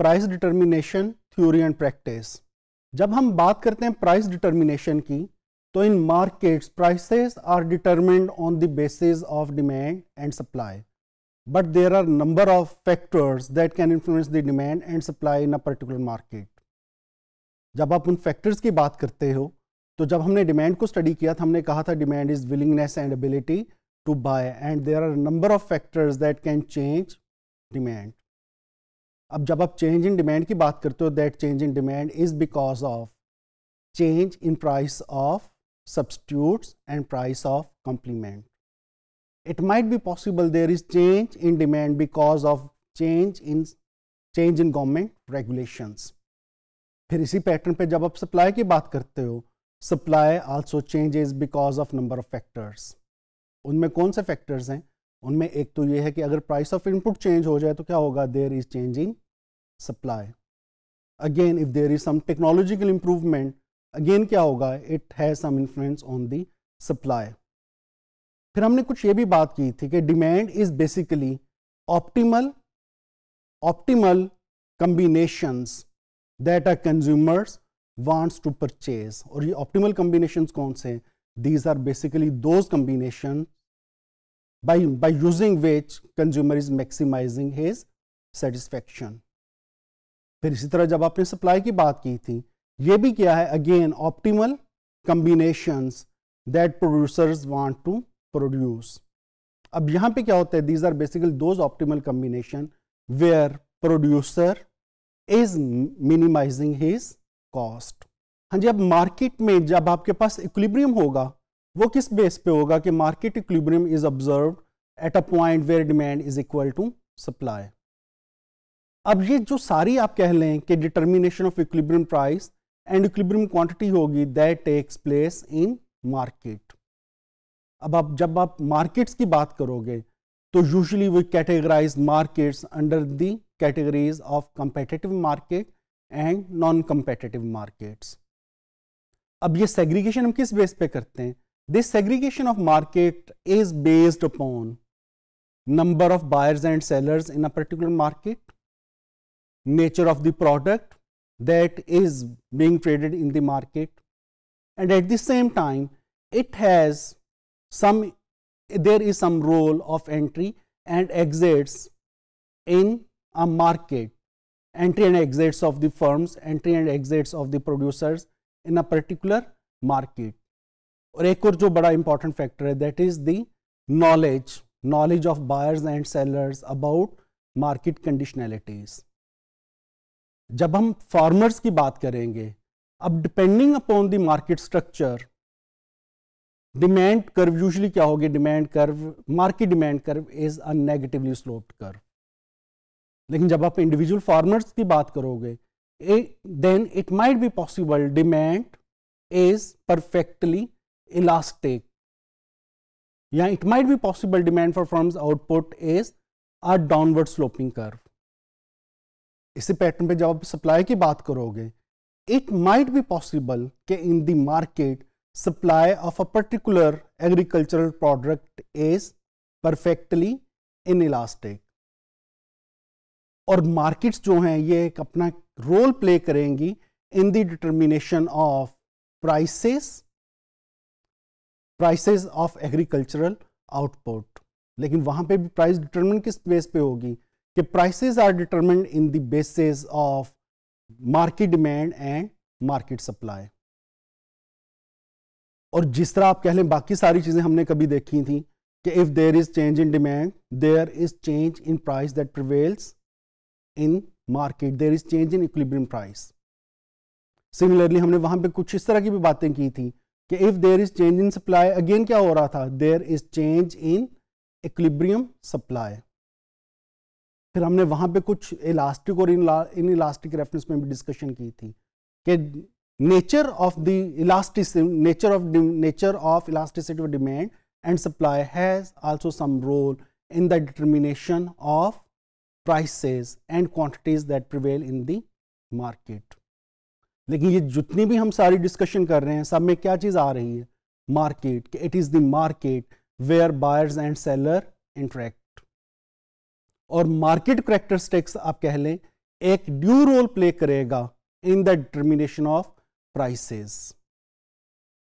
Price determination theory and practice जब हम बात करते हैं प्राइस डिटर्मिनेशन की तो in markets prices are determined on the basis of demand and supply but there are number of factors that can influence the demand and supply in a particular market जब आप उन factors की बात करते हो तो जब हमने डिमांड को स्टडी किया था तो हमने कहा था demand is willingness and ability to buy and there are number of factors that can change demand अब जब आप चेंज इन डिमांड की बात करते हो that change in demand is because of change in price of substitute and price of complement it might be possible there is change in demand because of change in change in government regulation फिर इसी pattern पे जब आप supply की बात करते हो supply also changes because of number of factors उनमें कौन से फैक्टर्स हैं उनमें एक तो ये है कि अगर प्राइस ऑफ इनपुट चेंज हो जाए तो क्या होगा there is change in supply. Again, if there is some technological improvement, again क्या होगा? It has some influence on the supply. फिर हमने कुछ ये भी बात की थी कि demand is basically optimal, optimal combinations that a consumers wants to purchase. और ये optimal combinations कौन से these are basically those combinations by, by using which consumer is maximizing his satisfaction. फिर इसी तरह जब आपने सप्लाई की बात की थी ये भी क्या है again optimal combination that producers want to produce अब यहां पे क्या होता है these are basically those optimal combination where producer is minimizing his cost हाँ जी अब मार्केट में जब आपके पास इक्विब्रियम होगा वो किस बेस पे होगा कि market equilibrium is observe at a point where demand is equal to supply अब ये जो सारी आप कह लें कि determination of equilibrium price and equilibrium quantity होगी that takes place in market अब आप जब आप मार्केट्स की बात करोगे तो usually we categorize markets under the categories of competitive market and non competitive markets अब ये सेग्रीगेशन हम किस बेस पे करते हैं this segregation of market is based upon number of buyers and sellers in a particular market nature of the product that is being traded in the market and at the same time it has some there is some role of entry and exits in a market entry and exits of the firms entry and exits of the producers in a particular market और एक और जो बड़ा important factor that is the knowledge knowledge of buyers and sellers about market conditionalities जब हम farmers की बात करेंगे अब depending upon the market structure demand curve usually क्या होगी demand curve market demand curve is a negatively sloped curve लेकिन जब आप इंडिविजुअल फार्मर्स की बात करोगे then it might be possible demand is perfectly elastic या it might be possible demand for farm output is a downward sloping curve इसी pattern पे जब आप सप्लाई की बात करोगे इट माइट बी पॉसिबल कि in the market supply of a particular agricultural product is perfectly inelastic और markets जो हैं ये एक अपना रोल प्ले करेंगी in the determination of prices prices of agricultural output लेकिन वहां पे भी प्राइस डिटर्मिन किस बेस पे होगी कि prices are determined in the basis of market demand and market supply और जिस तरह आप कह लें बाकी सारी चीज़ें हमने कभी देखी थी कि if there is change in demand there is change in price that prevails in market there is change in equilibrium price similarly हमने वहां पे कुछ इस तरह की भी बातें की थी कि if there is change in supply again क्या हो रहा था there is change in equilibrium supply फिर हमने वहाँ पे कुछ इलास्टिक और इन इन इलास्टिक रेफरेंस में भी डिस्कशन की थी कि nature of the elastic nature of nature of elasticity of demand and supply has also some role in the determination of prices and quantities that prevail in the market लेकिन ये जितनी भी हम सारी डिस्कशन कर रहे हैं सब में क्या चीज़ आ रही है market it is the market where buyers and seller interact और मार्केट करेक्टरिस्टिक्स आप कह लें एक ड्यू रोल प्ले करेगा in the determination of prices